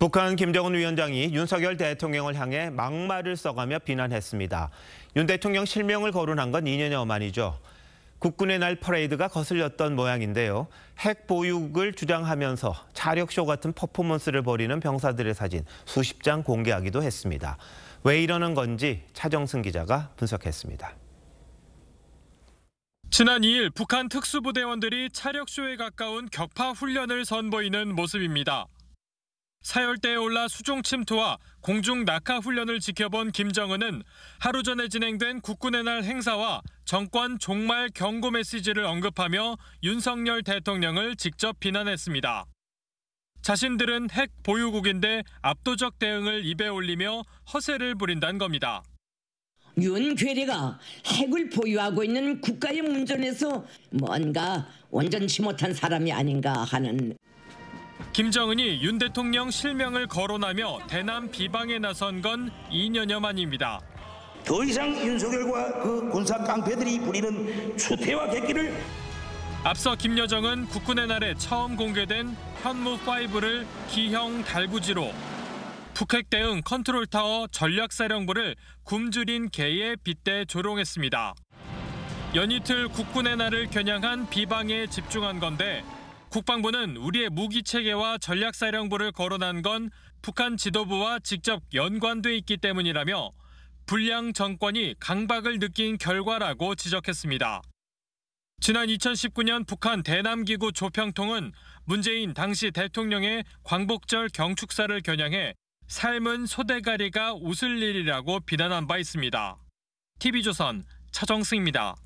북한 김정은 위원장이 윤석열 대통령을 향해 막말을 써가며 비난했습니다. 윤 대통령 실명을 거론한 건 2년여 만이죠. 국군의 날 퍼레이드가 거슬렸던 모양인데요. 핵 보육을 주장하면서 자력쇼 같은 퍼포먼스를 벌이는 병사들의 사진 수십 장 공개하기도 했습니다. 왜 이러는 건지 차정승 기자가 분석했습니다. 지난 2일 북한 특수부대원들이 차력쇼에 가까운 격파 훈련을 선보이는 모습입니다. 사열대에 올라 수중 침투와 공중 낙하 훈련을 지켜본 김정은은 하루 전에 진행된 국군의 날 행사와 정권 종말 경고 메시지를 언급하며 윤석열 대통령을 직접 비난했습니다. 자신들은 핵 보유국인데 압도적 대응을 입에 올리며 허세를 부린다는 겁니다. 윤괴래가 핵을 보유하고 있는 국가의 문전에서 뭔가 온전치 못한 사람이 아닌가 하는 김정은이 윤 대통령 실명을 거론하며 대남 비방에 나선 건 2년여 만입니다. 더 이상 윤석열과 그 군사 깡패들이 부리는 추태와 객기를 앞서 김여정은 국군의 날에 처음 공개된 현무5를 기형 달구지로 북핵 대응 컨트롤타워 전략사령부를 굶주린 개의 빗대 조롱했습니다. 연이틀 국군의 날을 겨냥한 비방에 집중한 건데 국방부는 우리의 무기 체계와 전략 사령부를 거론한 건 북한 지도부와 직접 연관돼 있기 때문이라며 불량 정권이 강박을 느낀 결과라고 지적했습니다. 지난 2019년 북한 대남기구 조평통은 문재인 당시 대통령의 광복절 경축사를 겨냥해 삶은 소대가리가 웃을 일이라고 비난한 바 있습니다. TV조선 차정승입니다.